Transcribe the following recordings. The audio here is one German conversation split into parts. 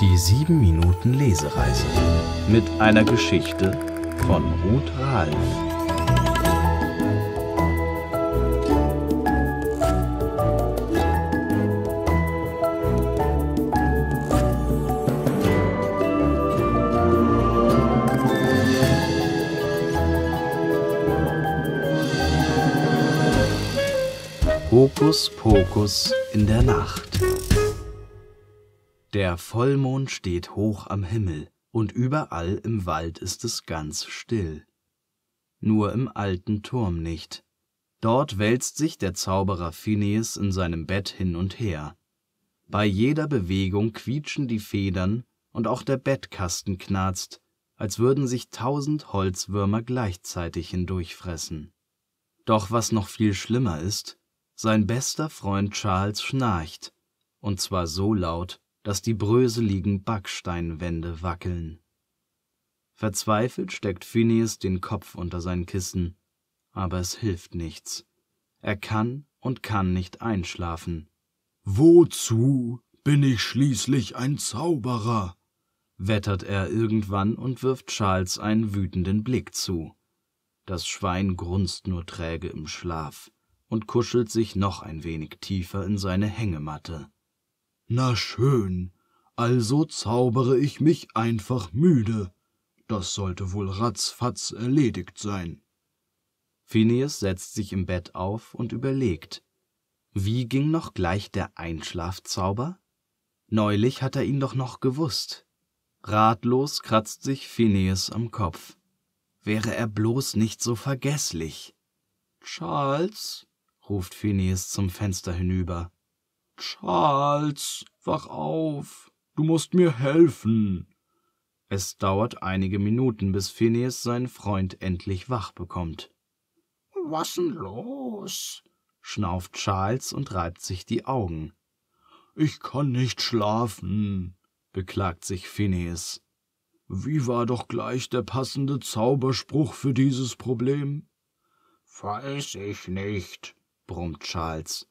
Die 7 Minuten Lesereise. Mit einer Geschichte von Ruth Ralf. Hokus Pokus in der Nacht. Der Vollmond steht hoch am Himmel, und überall im Wald ist es ganz still. Nur im alten Turm nicht. Dort wälzt sich der Zauberer Phineas in seinem Bett hin und her. Bei jeder Bewegung quietschen die Federn und auch der Bettkasten knarzt, als würden sich tausend Holzwürmer gleichzeitig hindurchfressen. Doch was noch viel schlimmer ist, sein bester Freund Charles schnarcht, und zwar so laut, dass die bröseligen Backsteinwände wackeln. Verzweifelt steckt Phineas den Kopf unter sein Kissen, aber es hilft nichts. Er kann und kann nicht einschlafen. Wozu bin ich schließlich ein Zauberer? wettert er irgendwann und wirft Charles einen wütenden Blick zu. Das Schwein grunzt nur träge im Schlaf und kuschelt sich noch ein wenig tiefer in seine Hängematte. Na schön, also zaubere ich mich einfach müde. Das sollte wohl ratzfatz erledigt sein. Phineas setzt sich im Bett auf und überlegt. Wie ging noch gleich der Einschlafzauber? Neulich hat er ihn doch noch gewusst. Ratlos kratzt sich Phineas am Kopf. Wäre er bloß nicht so vergesslich. Charles, ruft Phineas zum Fenster hinüber. Charles, wach auf, du musst mir helfen. Es dauert einige Minuten, bis Phineas seinen Freund endlich wach bekommt. Was denn los? schnauft Charles und reibt sich die Augen. Ich kann nicht schlafen, beklagt sich Phineas. Wie war doch gleich der passende Zauberspruch für dieses Problem? Weiß ich nicht, brummt Charles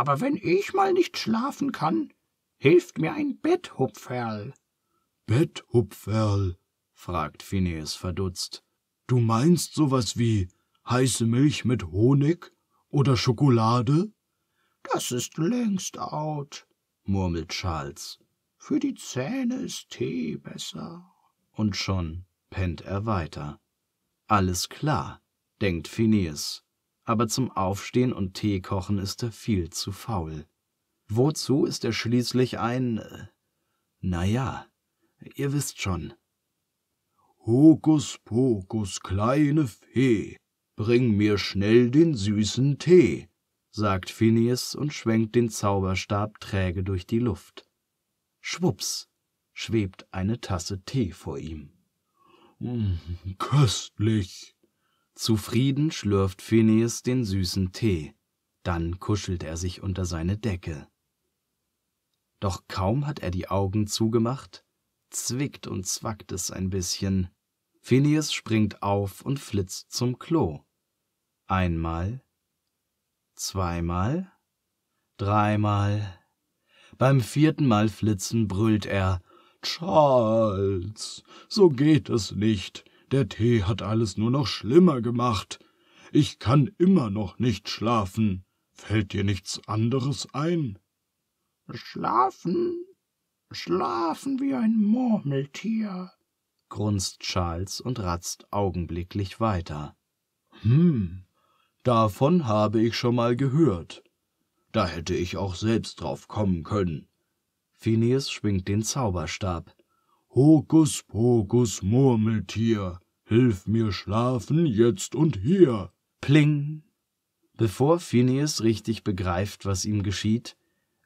aber wenn ich mal nicht schlafen kann, hilft mir ein Betthupferl. Betthupferl? fragt Phineas verdutzt. Du meinst sowas wie heiße Milch mit Honig oder Schokolade? Das ist längst out, murmelt Charles. Für die Zähne ist Tee besser. Und schon pennt er weiter. Alles klar, denkt Phineas aber zum Aufstehen und Tee kochen ist er viel zu faul. Wozu ist er schließlich ein. Äh, na ja, ihr wisst schon. Hokus pokus, kleine Fee, bring mir schnell den süßen Tee, sagt Phineas und schwenkt den Zauberstab träge durch die Luft. Schwups schwebt eine Tasse Tee vor ihm. Mm, köstlich, Zufrieden schlürft Phineas den süßen Tee, dann kuschelt er sich unter seine Decke. Doch kaum hat er die Augen zugemacht, zwickt und zwackt es ein bisschen. Phineas springt auf und flitzt zum Klo. Einmal, zweimal, dreimal. Beim vierten Mal flitzen brüllt er Charles, so geht es nicht der Tee hat alles nur noch schlimmer gemacht. Ich kann immer noch nicht schlafen. Fällt dir nichts anderes ein? Schlafen? Schlafen wie ein Murmeltier, grunzt Charles und ratzt augenblicklich weiter. Hm, davon habe ich schon mal gehört. Da hätte ich auch selbst drauf kommen können. Phineas schwingt den Zauberstab. Hokuspokus Murmeltier, hilf mir schlafen jetzt und hier. Pling! Bevor Phineas richtig begreift, was ihm geschieht,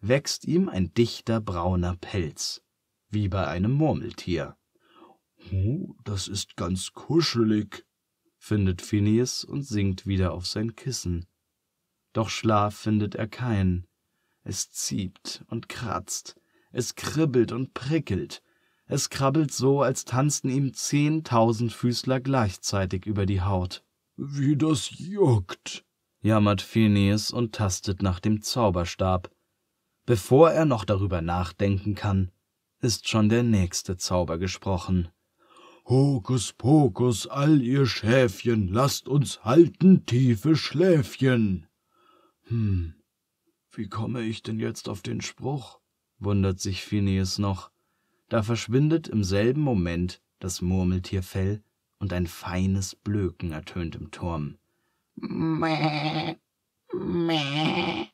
wächst ihm ein dichter brauner Pelz, wie bei einem Murmeltier. Oh, das ist ganz kuschelig, findet Phineas und sinkt wieder auf sein Kissen. Doch Schlaf findet er keinen. Es zieht und kratzt, es kribbelt und prickelt, es krabbelt so, als tanzten ihm zehntausend Füßler gleichzeitig über die Haut. Wie das juckt, jammert Phineas und tastet nach dem Zauberstab. Bevor er noch darüber nachdenken kann, ist schon der nächste Zauber gesprochen. Hokus pokus, all ihr Schäfchen, lasst uns halten tiefe Schläfchen. Hm, wie komme ich denn jetzt auf den Spruch? wundert sich Phineas noch da verschwindet im selben Moment das Murmeltierfell und ein feines Blöken ertönt im Turm. Mäh, mäh.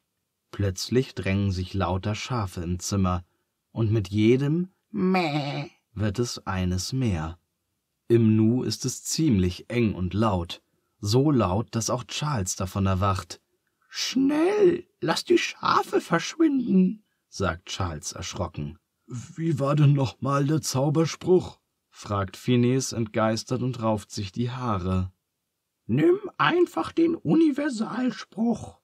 Plötzlich drängen sich lauter Schafe im Zimmer, und mit jedem Mäh wird es eines mehr. Im Nu ist es ziemlich eng und laut, so laut, dass auch Charles davon erwacht. Schnell, lass die Schafe verschwinden, sagt Charles erschrocken. Wie war denn nochmal der Zauberspruch? fragt Phineas entgeistert und rauft sich die Haare. Nimm einfach den Universalspruch,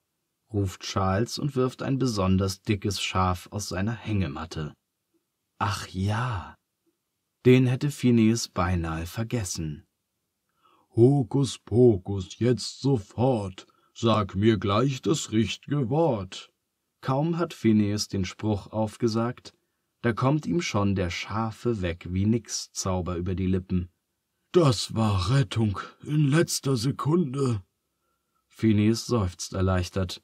ruft Charles und wirft ein besonders dickes Schaf aus seiner Hängematte. Ach ja, den hätte Phineas beinahe vergessen. Hokus pokus, jetzt sofort, sag mir gleich das richtige Wort. Kaum hat Phineas den Spruch aufgesagt, da kommt ihm schon der scharfe Weg-wie-nix-Zauber über die Lippen. Das war Rettung in letzter Sekunde. Phineas seufzt erleichtert.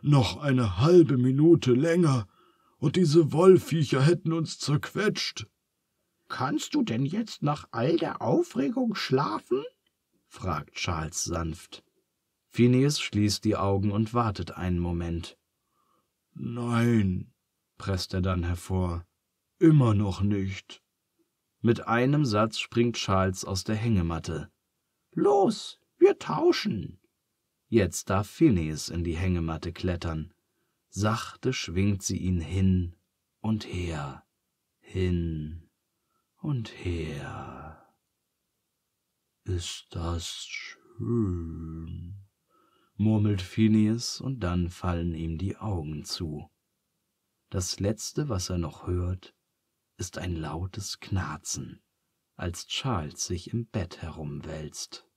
Noch eine halbe Minute länger, und diese Wollviecher hätten uns zerquetscht. Kannst du denn jetzt nach all der Aufregung schlafen? fragt Charles sanft. Phineas schließt die Augen und wartet einen Moment. Nein, presst er dann hervor. Immer noch nicht. Mit einem Satz springt Charles aus der Hängematte. Los, wir tauschen. Jetzt darf Phineas in die Hängematte klettern. Sachte schwingt sie ihn hin und her, hin und her. Ist das schön, murmelt Phineas, und dann fallen ihm die Augen zu. Das Letzte, was er noch hört, ist ein lautes Knarzen, als Charles sich im Bett herumwälzt.